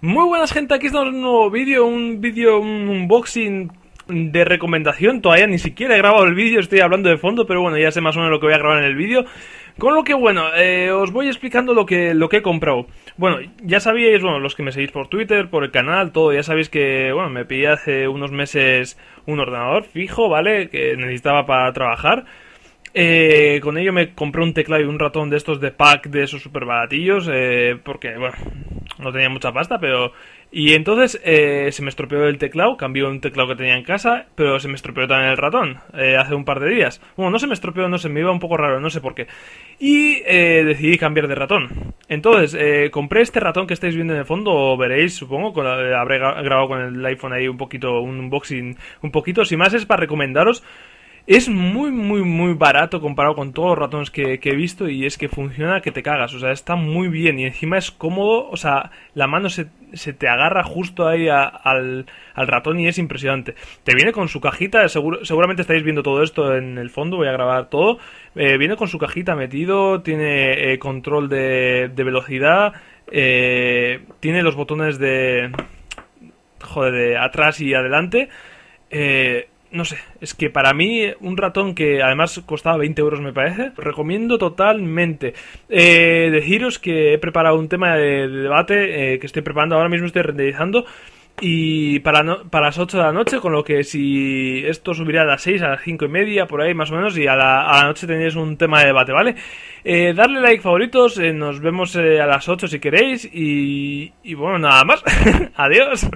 Muy buenas gente, aquí estamos en un nuevo vídeo, un vídeo, un unboxing de recomendación, todavía ni siquiera he grabado el vídeo, estoy hablando de fondo, pero bueno, ya sé más o menos lo que voy a grabar en el vídeo. Con lo que bueno, eh, os voy explicando lo que, lo que he comprado. Bueno, ya sabíais, bueno, los que me seguís por Twitter, por el canal, todo, ya sabéis que, bueno, me pedí hace unos meses un ordenador fijo, ¿vale? Que necesitaba para trabajar. Eh, con ello me compré un teclado y un ratón de estos de pack, de esos super baratillos, eh, porque, bueno, no tenía mucha pasta, pero... Y entonces eh, se me estropeó el teclado, cambió un teclado que tenía en casa, pero se me estropeó también el ratón eh, hace un par de días. Bueno, no se me estropeó, no sé, me iba un poco raro, no sé por qué. Y eh, decidí cambiar de ratón. Entonces, compré este ratón que estáis viendo en el fondo, o veréis, supongo, habré grabado con el iPhone ahí un poquito, un unboxing un poquito. Si más es para recomendaros es muy, muy, muy barato comparado con todos los ratones que, he visto y es que funciona que te cagas, o sea, está muy bien y encima es cómodo, o sea, la mano se, te agarra justo ahí al, al, ratón y es impresionante. Te viene con su cajita, seguramente estáis viendo todo esto en el fondo, voy a grabar todo, eh, viene con su cajita metido, tiene eh, control de, de velocidad, eh, tiene los botones de... joder, de atrás y adelante. Eh, no sé, es que para mí un ratón que además costaba 20 euros me parece, recomiendo totalmente. Eh, deciros que he preparado un tema de, debate eh, que estoy preparando ahora mismo, estoy renderizando. Y para, para las 8 de la noche, con lo que si esto subirá a las 6, a las 5 y media, por ahí más o menos, y a la, noche tenéis un tema de debate, ¿vale? Eh, darle like, favoritos, eh, nos vemos eh, a las 8 si queréis, y bueno, nada más. Adiós.